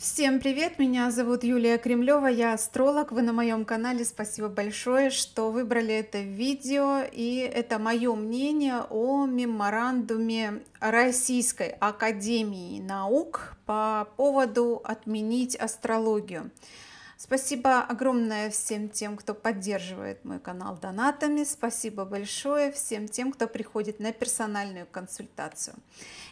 Всем привет! Меня зовут Юлия Кремлева, я астролог. Вы на моем канале. Спасибо большое, что выбрали это видео. И это мое мнение о меморандуме Российской Академии наук по поводу отменить астрологию. Спасибо огромное всем тем, кто поддерживает мой канал донатами. Спасибо большое всем тем, кто приходит на персональную консультацию.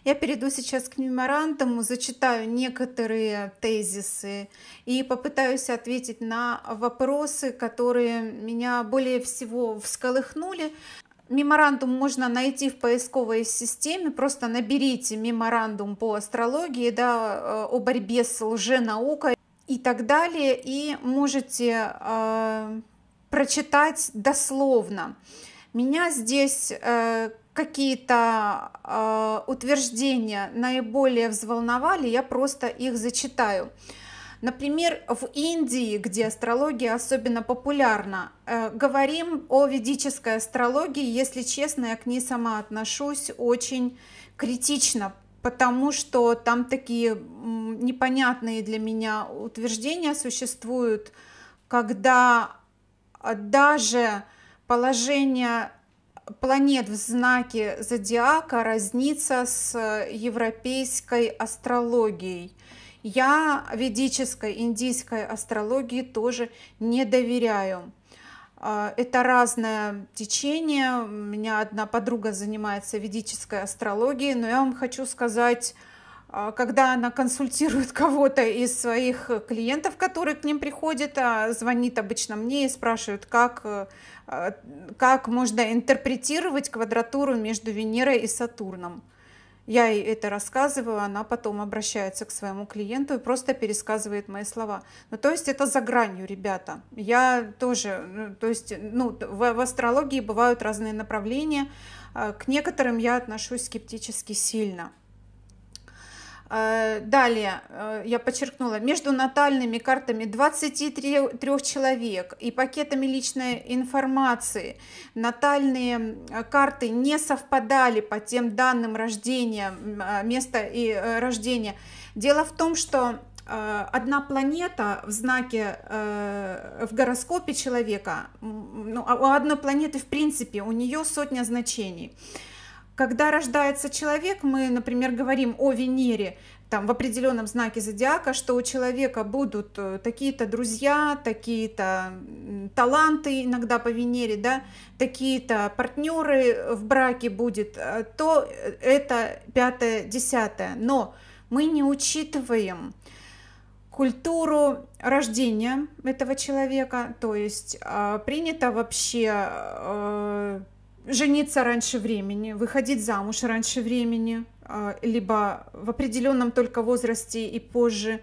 Я перейду сейчас к меморандуму, зачитаю некоторые тезисы и попытаюсь ответить на вопросы, которые меня более всего всколыхнули. Меморандум можно найти в поисковой системе, просто наберите меморандум по астрологии, да, э, о борьбе с лженаукой и так далее, и можете э, прочитать дословно. Меня здесь э, какие-то э, утверждения наиболее взволновали, я просто их зачитаю. Например, в Индии, где астрология особенно популярна, э, говорим о ведической астрологии. Если честно, я к ней сама отношусь очень критично, потому что там такие непонятные для меня утверждения существуют, когда а, даже положение планет в знаке зодиака разнится с э, европейской астрологией. Я ведической индийской астрологии тоже не доверяю. А, это разное течение. У меня одна подруга занимается ведической астрологией, но я вам хочу сказать, а, когда она консультирует кого-то из своих клиентов, которые к ним приходят, а, звонит обычно мне и спрашивает, как, э, как можно интерпретировать квадратуру между Венерой и Сатурном. Я ей это рассказываю, она потом обращается к своему клиенту и просто пересказывает мои слова. Ну, то есть это за гранью, ребята. Я тоже, ну, то есть, ну, в, в астрологии бывают разные направления. А, к некоторым я отношусь скептически сильно. Э, далее, э, я подчеркнула, между натальными картами 23 человек и пакетами личной информации натальные э, карты не совпадали по тем данным рождения, места и рождения. Дело в том, что одна планета в знаке, в гороскопе человека, ну, а у одной планеты в принципе, у нее сотня значений. Когда рождается человек, мы, например, говорим о Венере, там, в определенном знаке зодиака, что у человека будут э, такие-то друзья, такие-то таланты иногда по Венере, да, такие-то партнеры в браке будет, э, то это пятое, десятое. Но мы не учитываем культуру рождения этого человека, то есть а, принято вообще э, жениться раньше времени, выходить замуж раньше времени, а, либо в определенном только возрасте и позже,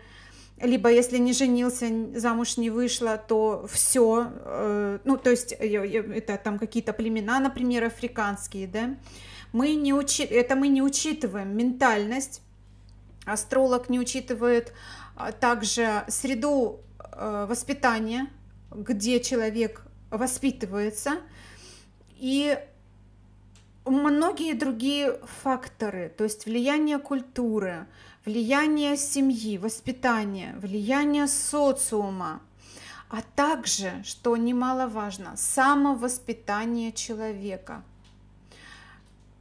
либо если не женился, замуж не вышла, то все, э, ну то есть э, это там какие-то племена, например, африканские, да, мы не учи... это мы не учитываем ментальность, астролог не учитывает а также среду э, воспитания, где человек воспитывается, и многие другие факторы, то есть влияние культуры, влияние семьи, воспитания, влияние социума, а также, что немаловажно, самовоспитание человека.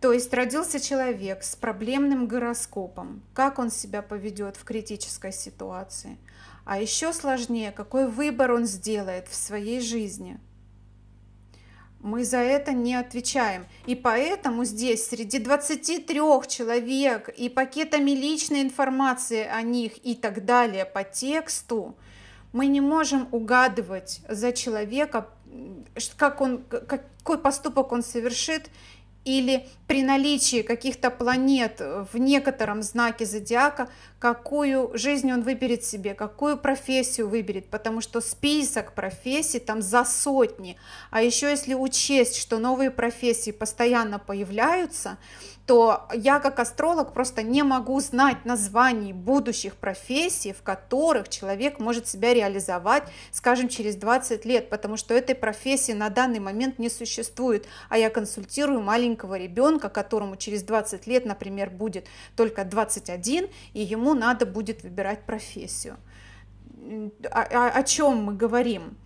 То есть родился человек с проблемным гороскопом, как он себя поведет в критической ситуации, а еще сложнее, какой выбор он сделает в своей жизни – мы за это не отвечаем. И поэтому здесь среди 23 человек и пакетами личной информации о них и так далее по тексту мы не можем угадывать за человека, как он, какой поступок он совершит или при наличии каких-то планет в некотором знаке зодиака, какую жизнь он выберет себе, какую профессию выберет, потому что список профессий там за сотни. А еще если учесть, что новые профессии постоянно появляются, то я как астролог просто не могу знать названий будущих профессий, в которых человек может себя реализовать, скажем, через 20 лет, потому что этой профессии на данный момент не существует, а я консультирую маленького ребенка, которому через 20 лет, например, будет только 21, и ему надо будет выбирать профессию. А, а, о, о, о чем мы говорим?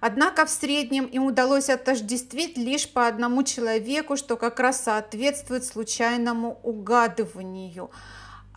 Однако в среднем им удалось отождествить лишь по одному человеку, что как раз соответствует случайному угадыванию.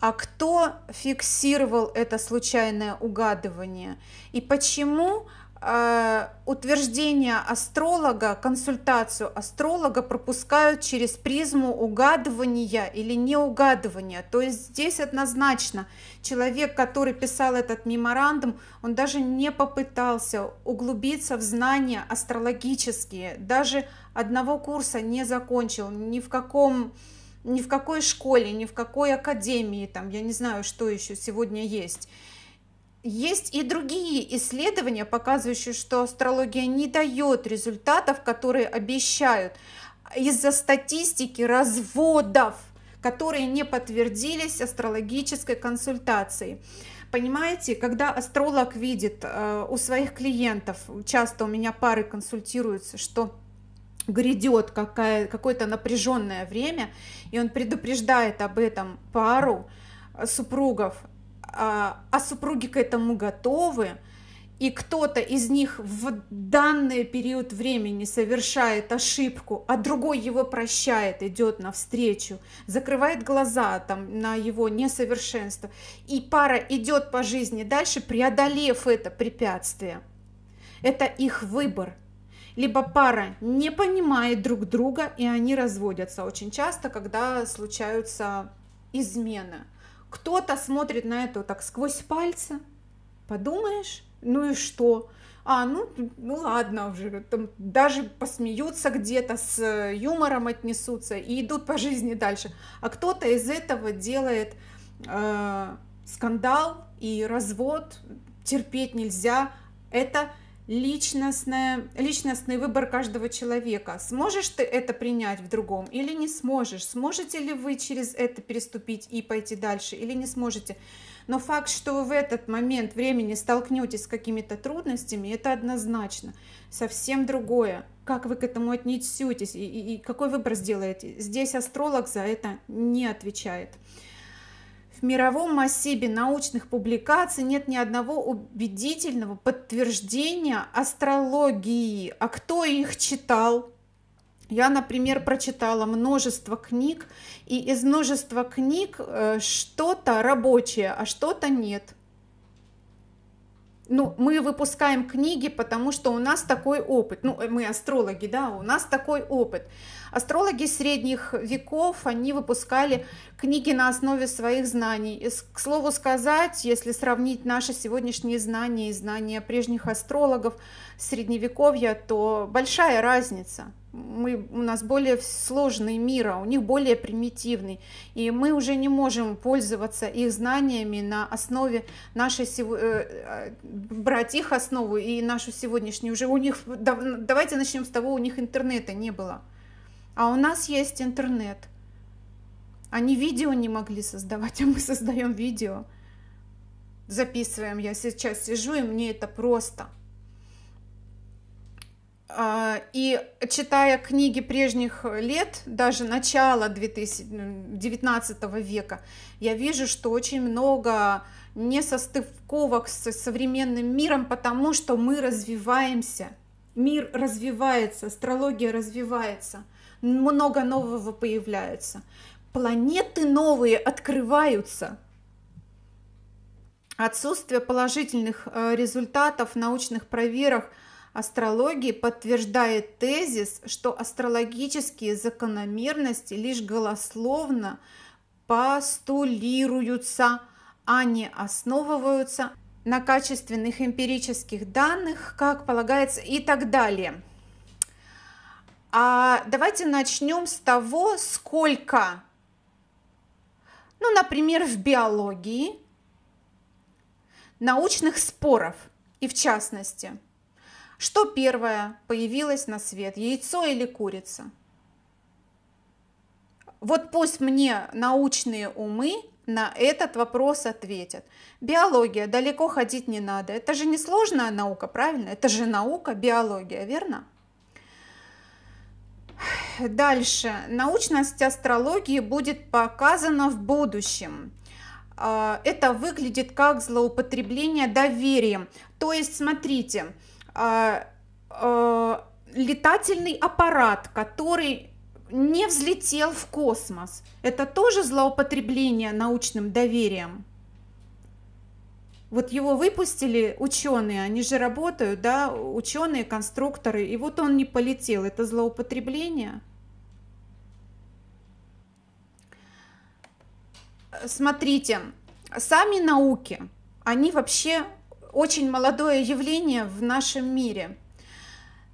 А кто фиксировал это случайное угадывание? И почему Э, утверждение астролога, консультацию астролога пропускают через призму угадывания или неугадывания. То есть здесь однозначно человек, который писал этот меморандум, он даже не попытался углубиться в знания астрологические, даже одного курса не закончил, ни в каком ни в какой школе, ни в какой академии, там, я не знаю, что еще сегодня есть. Есть и другие исследования, показывающие, что астрология не дает результатов, которые обещают из-за статистики разводов, которые не подтвердились астрологической консультацией. Понимаете, когда астролог видит э, у своих клиентов, часто у меня пары консультируются, что грядет какая, какое-то напряженное время, и он предупреждает об этом пару супругов, а, а супруги к этому готовы, и кто-то из них в данный период времени совершает ошибку, а другой его прощает, идет навстречу, закрывает глаза там, на его несовершенство, и пара идет по жизни дальше, преодолев это препятствие. Это их выбор. Либо пара не понимает друг друга, и они разводятся очень часто, когда случаются измены – кто-то смотрит на это так сквозь пальцы, подумаешь, ну и что? А, ну, ну ладно уже, там даже посмеются где-то, с э, юмором отнесутся и идут по жизни дальше. А кто-то из этого делает э, скандал и развод, терпеть нельзя. Это личностная, личностный выбор каждого человека. Сможешь ты это принять в другом или не сможешь? Сможете ли вы через это переступить и пойти дальше или не сможете? Но факт, что вы в этот момент времени столкнетесь с какими-то трудностями, это однозначно. Совсем другое. Как вы к этому отнесетесь и, и, и какой выбор сделаете? Здесь астролог за это не отвечает. В мировом массиве научных публикаций нет ни одного убедительного подтверждения астрологии. А кто их читал? Я, например, прочитала множество книг, и из множества книг э, что-то рабочее, а что-то нет. Ну, мы выпускаем книги, потому что у нас такой опыт. Ну, э, мы астрологи, да, у нас такой опыт. Астрологи средних веков, они выпускали книги на основе своих знаний. И, к слову сказать, если сравнить наши сегодняшние знания и знания прежних астрологов средневековья, то большая разница мы, у нас более сложный мир, а у них более примитивный. И мы уже не можем пользоваться их знаниями на основе нашей, э, э, брать их основу и нашу сегодняшнюю. Уже у них, давайте начнем с того, у них интернета не было. А у нас есть интернет. Они видео не могли создавать, а мы создаем видео. Записываем. Я сейчас сижу, и мне это просто. А, и читая книги прежних лет, даже начала 19 века, я вижу, что очень много несостыковок с современным миром, потому что мы развиваемся. Мир развивается, астрология развивается – много нового появляется. Планеты новые открываются. Отсутствие положительных э, результатов в научных проверок астрологии подтверждает тезис, что астрологические закономерности лишь голословно постулируются, а не основываются на качественных эмпирических данных, как полагается, и так далее. А давайте начнем с того, сколько, ну, например, в биологии научных споров, и в частности, что первое появилось на свет, яйцо или курица? Вот пусть мне научные умы на этот вопрос ответят. Биология, далеко ходить не надо. Это же не сложная наука, правильно? Это же наука, биология, верно? Дальше. Научность астрологии будет показана в будущем. А, это выглядит как злоупотребление доверием. То есть, смотрите, а, а, летательный аппарат, который не взлетел в космос, это тоже злоупотребление научным доверием. Вот его выпустили ученые, они же работают, да, ученые, конструкторы, и вот он не полетел. Это злоупотребление. Смотрите, сами науки, они вообще очень молодое явление в нашем мире.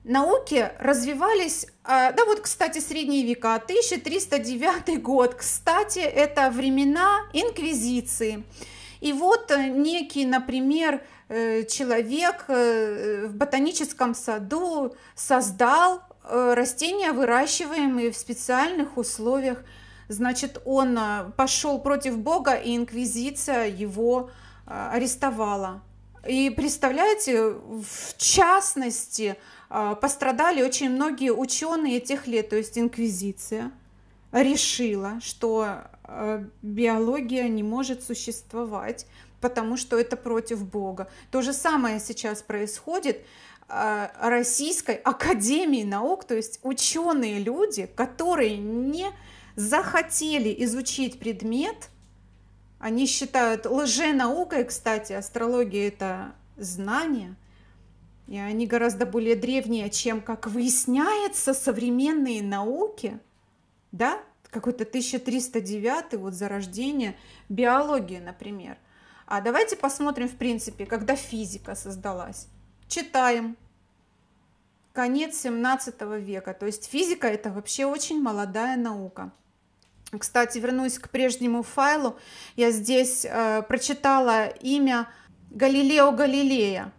Науки развивались, а, да вот, кстати, средние века, 1309 год, кстати, это времена инквизиции. Инквизиции и вот э, некий, например, э, человек э, в ботаническом саду создал растения, выращиваемые в специальных условиях. Значит, он пошел против Бога, и инквизиция его арестовала. И представляете, в частности, пострадали очень многие ученые тех лет, то есть инквизиция решила, что Э, биология не может существовать, потому что это против Бога. То же самое сейчас происходит э, Российской Академии наук, то есть ученые люди, которые не захотели изучить предмет, они считают лженаукой, кстати, астрология это знание, и они гораздо более древние, чем, как выясняется, современные науки, да, какой-то 1309 вот зарождение биологии, например. А давайте посмотрим, в принципе, когда физика создалась. Читаем. Конец 17 века. То есть физика это вообще очень молодая наука. Кстати, вернусь к прежнему файлу. Я здесь э, прочитала имя Галилео Галилея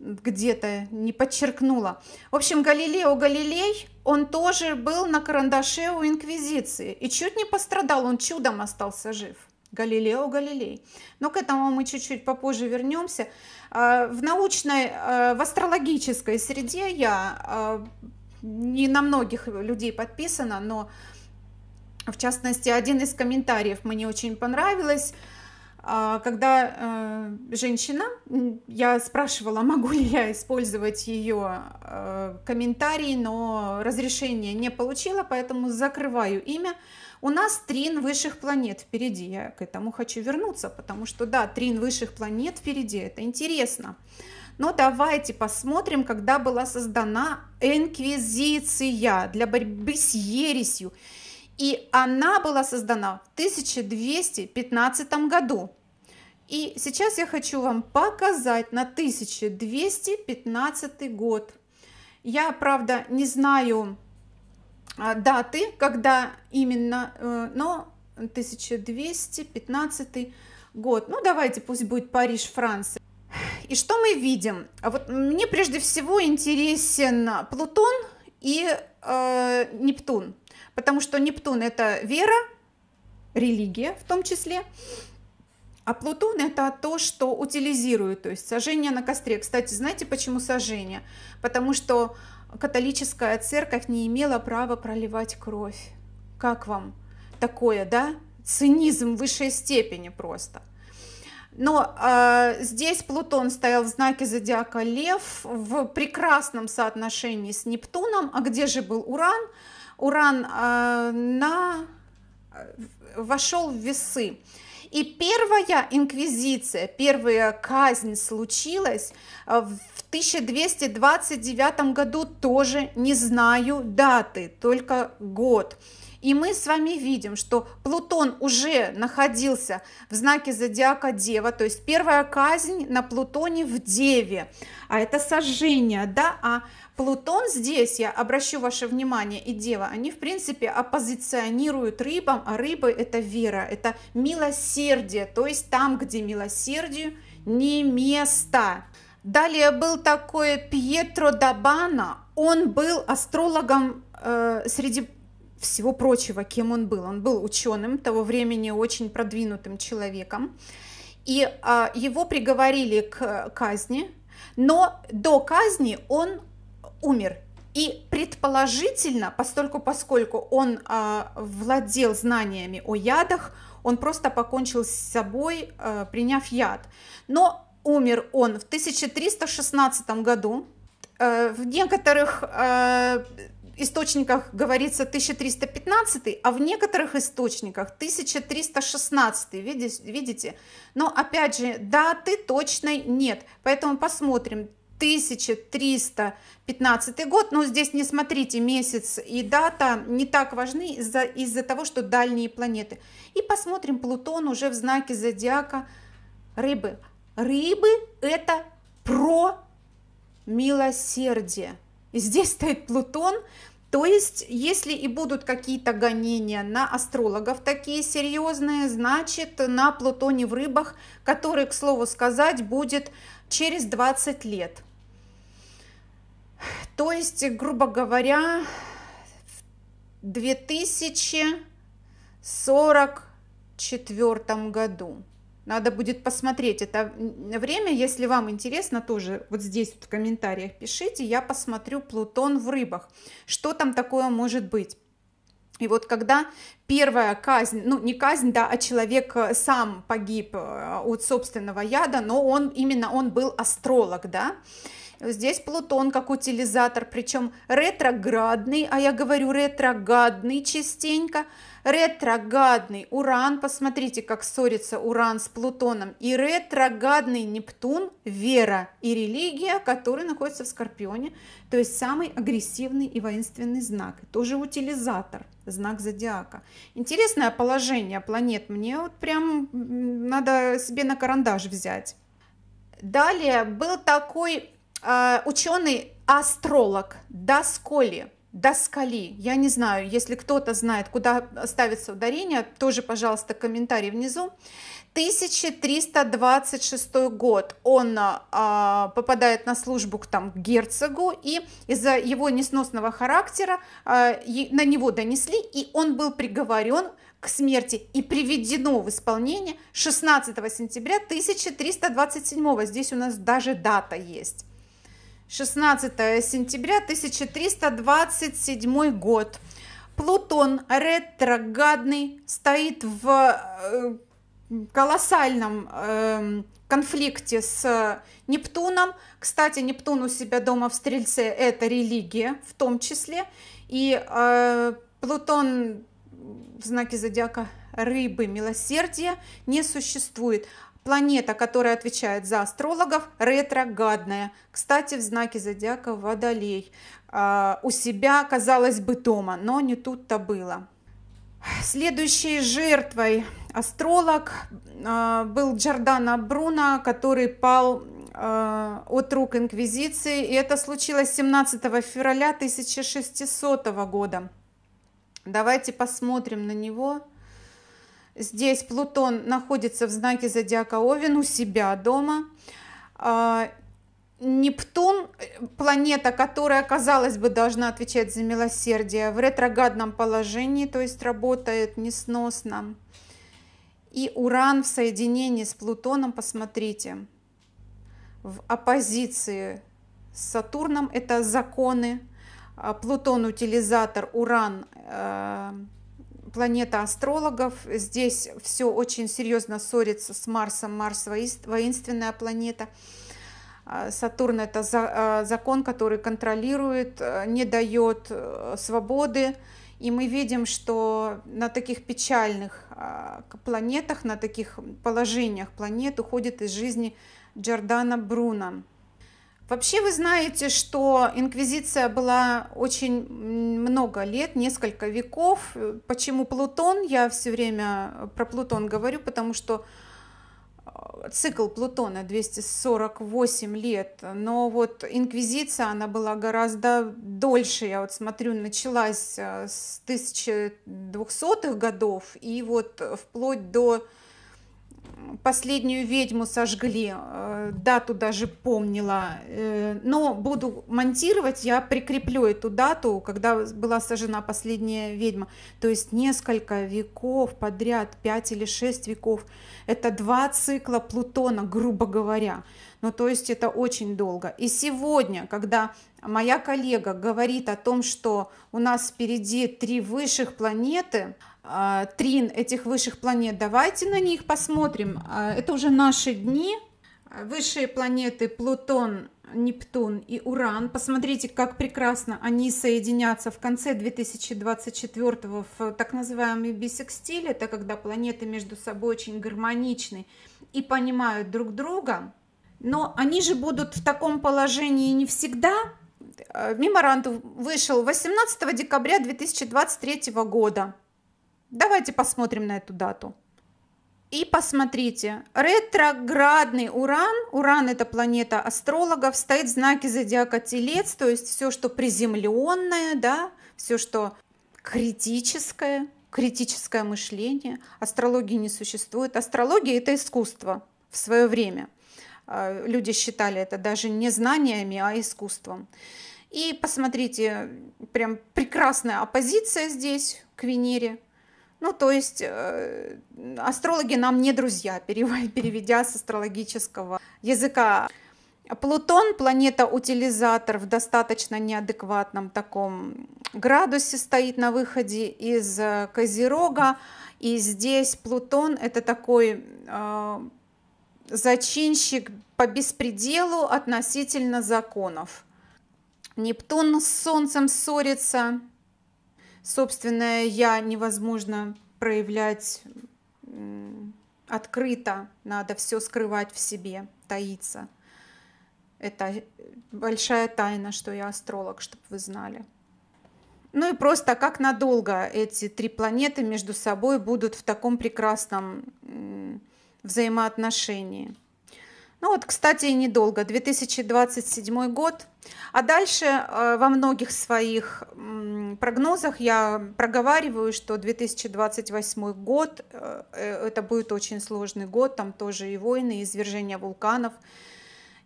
где-то не подчеркнула. В общем, Галилео Галилей, он тоже был на карандаше у Инквизиции и чуть не пострадал, он чудом остался жив. Галилео Галилей. Но к этому мы чуть-чуть попозже вернемся. А, в научной, а, в астрологической среде я а, не на многих людей подписана, но в частности один из комментариев мне очень понравилось – а, когда э, женщина, я спрашивала, могу ли я использовать ее э, комментарий, но разрешения не получила, поэтому закрываю имя. У нас трин высших планет впереди. Я к этому хочу вернуться, потому что да, трин высших планет впереди, это интересно. Но давайте посмотрим, когда была создана инквизиция для борьбы с ересью. И она была создана в 1215 году. И сейчас я хочу вам показать на 1215 год. Я, правда, не знаю а, даты, когда именно, э, но 1215 год. Ну, давайте, пусть будет Париж, Франция. И что мы видим? А вот мне прежде всего интересен Плутон и э, Нептун, потому что Нептун это вера, религия в том числе, а Плутон это то, что утилизирует, то есть сожжение на костре. Кстати, знаете почему сожжение? Потому что католическая церковь не имела права проливать кровь. Как вам такое, да? Цинизм высшей степени просто. Но э, здесь Плутон стоял в знаке зодиака Лев в прекрасном соотношении с Нептуном. А где же был Уран? Уран э, на вошел в весы. И первая инквизиция, первая казнь случилась э, в 1229 году, тоже не знаю даты, только год. И мы с вами видим, что Плутон уже находился в знаке зодиака Дева, то есть первая казнь на Плутоне в Деве, а это сожжение, да, а Плутон здесь, я обращу ваше внимание, и Дева, они, в принципе, оппозиционируют рыбам, а рыбы – это вера, это милосердие, то есть там, где милосердию не место. Далее был такой Пьетро Дабана, он был астрологом э, среди всего прочего, кем он был. Он был ученым того времени, очень продвинутым человеком. И э, его приговорили к казни, но до казни он умер. И предположительно, постольку поскольку он э, владел знаниями о ядах, он просто покончил с собой, э, приняв яд. Но умер он в 1316 году. Э, в некоторых э, источниках говорится 1315, а в некоторых источниках 1316, видите? Но опять же, даты точной нет, поэтому посмотрим. 1315 год, но здесь не смотрите, месяц и дата не так важны из-за из того, что дальние планеты. И посмотрим, Плутон уже в знаке зодиака рыбы. Рыбы – это про милосердие. И здесь стоит Плутон, то есть, если и будут какие-то гонения на астрологов такие серьезные, значит, на Плутоне в рыбах, который, к слову сказать, будет через 20 лет – то есть, грубо говоря, в 2044 году. Надо будет посмотреть это время. Если вам интересно, тоже вот здесь вот в комментариях пишите. Я посмотрю Плутон в рыбах. Что там такое может быть? И вот когда первая казнь, ну не казнь, да, а человек э, сам погиб э, от собственного яда, но он именно он был астролог, да, Здесь Плутон как утилизатор, причем ретроградный, а я говорю ретроградный частенько. ретроградный Уран, посмотрите, как ссорится Уран с Плутоном. И ретроградный Нептун, вера и религия, который находится в Скорпионе, то есть самый агрессивный и воинственный знак. Тоже утилизатор, знак зодиака. Интересное положение планет. Мне вот прям надо себе на карандаш взять. Далее был такой а, ученый-астролог Досколи, Доскали, я не знаю, если кто-то знает, куда ставится ударение, тоже, пожалуйста, комментарий внизу. 1326 год он а, попадает на службу к там герцогу и из-за его несносного характера а, и, на него донесли и он был приговорен к смерти и приведено в исполнение 16 сентября 1327 здесь у нас даже дата есть 16 сентября 1327 год. Плутон ретрогадный стоит в э, колоссальном эм, конфликте с Нептуном. Кстати, Нептун у себя дома в Стрельце – это религия в том числе. И э, Плутон в знаке зодиака рыбы милосердия не существует. Планета, которая отвечает за астрологов, ретрогадная. Кстати, в знаке зодиака Водолей. А, у себя, казалось бы, дома, но не тут-то было. Следующей жертвой астролог а, был Джордана Бруно, который пал а, от рук Инквизиции. И это случилось 17 февраля 1600 года. Давайте посмотрим на него. Здесь Плутон находится в знаке зодиака Овен у себя дома. А, Нептун, планета, которая, казалось бы, должна отвечать за милосердие, в ретрогадном положении, то есть работает несносно. И Уран в соединении с Плутоном, посмотрите, в оппозиции с Сатурном, это законы, а, Плутон утилизатор, Уран э, планета астрологов. Здесь все очень серьезно ссорится с Марсом. Марс воинственная планета. А, Сатурн это а, закон, который контролирует, а, не дает э, свободы. И мы видим, что на таких печальных планетах, на таких положениях планет уходит из жизни Джордана Бруно. Вообще вы знаете, что инквизиция была очень много лет, несколько веков. Почему Плутон? Я все время про Плутон говорю, потому что э, цикл Плутона 248 лет, но вот инквизиция, она была гораздо дольше, я вот смотрю, началась э, с 1200-х годов и вот вплоть до последнюю ведьму сожгли, э, дату даже помнила. Э, но буду монтировать, я прикреплю эту дату, когда была сожжена последняя ведьма. То есть несколько веков подряд, 5 или 6 веков. Это два цикла Плутона, грубо говоря. Ну, то есть это очень долго. И сегодня, когда моя коллега говорит о том, что у нас впереди три высших планеты, а, трин этих высших планет. Давайте на них посмотрим. А, это уже наши дни. А, высшие планеты Плутон, Нептун и Уран. Посмотрите, как прекрасно они соединятся в конце 2024 в так называемый бисекстиле, Это когда планеты между собой очень гармоничны и понимают друг друга. Но они же будут в таком положении не всегда. Меморандум вышел 18 декабря 2023 года. Давайте посмотрим на эту дату. И посмотрите, ретроградный Уран, Уран это планета астрологов, стоит в знаке зодиака Телец, то есть все, что приземленное, да, все, что критическое, критическое мышление. Астрологии не существует. Астрология это искусство в свое время. А, люди считали это даже не знаниями, а искусством. И посмотрите, прям прекрасная оппозиция здесь к Венере – ну, то есть э, астрологи нам не друзья, переведя с астрологического языка. Плутон, планета-утилизатор в достаточно неадекватном таком градусе стоит на выходе из э, Козерога. И здесь Плутон это такой э, зачинщик по беспределу относительно законов. Нептун с Солнцем ссорится, собственное я невозможно проявлять открыто, надо все скрывать в себе, таиться. Это большая тайна, что я астролог, чтобы вы знали. Ну и просто как надолго эти три планеты между собой будут в таком прекрасном взаимоотношении. Ну вот, кстати, и недолго, 2027 год. А дальше э, во многих своих прогнозах я проговариваю, что 2028 год, э, э, это будет очень сложный год, там тоже и войны, и извержения вулканов,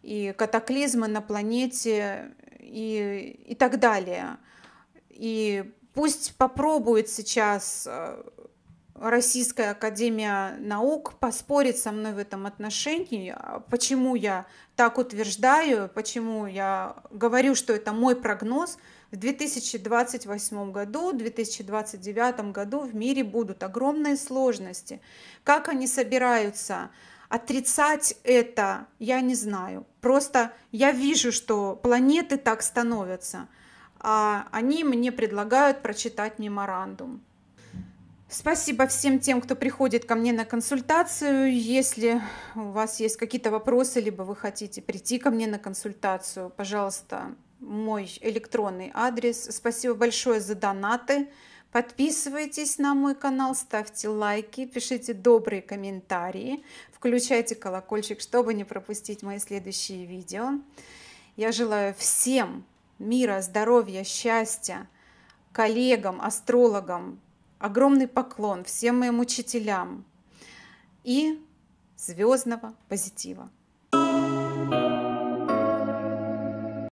и катаклизмы на планете, и, и так далее. И пусть попробует сейчас Российская Академия Наук поспорит со мной в этом отношении, почему я так утверждаю, почему я говорю, что это мой прогноз. В 2028 году, в 2029 году в мире будут огромные сложности. Как они собираются отрицать это, я не знаю. Просто я вижу, что планеты так становятся. А они мне предлагают прочитать меморандум. Спасибо всем тем, кто приходит ко мне на консультацию. Если у вас есть какие-то вопросы, либо вы хотите прийти ко мне на консультацию, пожалуйста, мой электронный адрес. Спасибо большое за донаты. Подписывайтесь на мой канал, ставьте лайки, пишите добрые комментарии, включайте колокольчик, чтобы не пропустить мои следующие видео. Я желаю всем мира, здоровья, счастья, коллегам, астрологам, огромный поклон всем моим учителям и звездного позитива.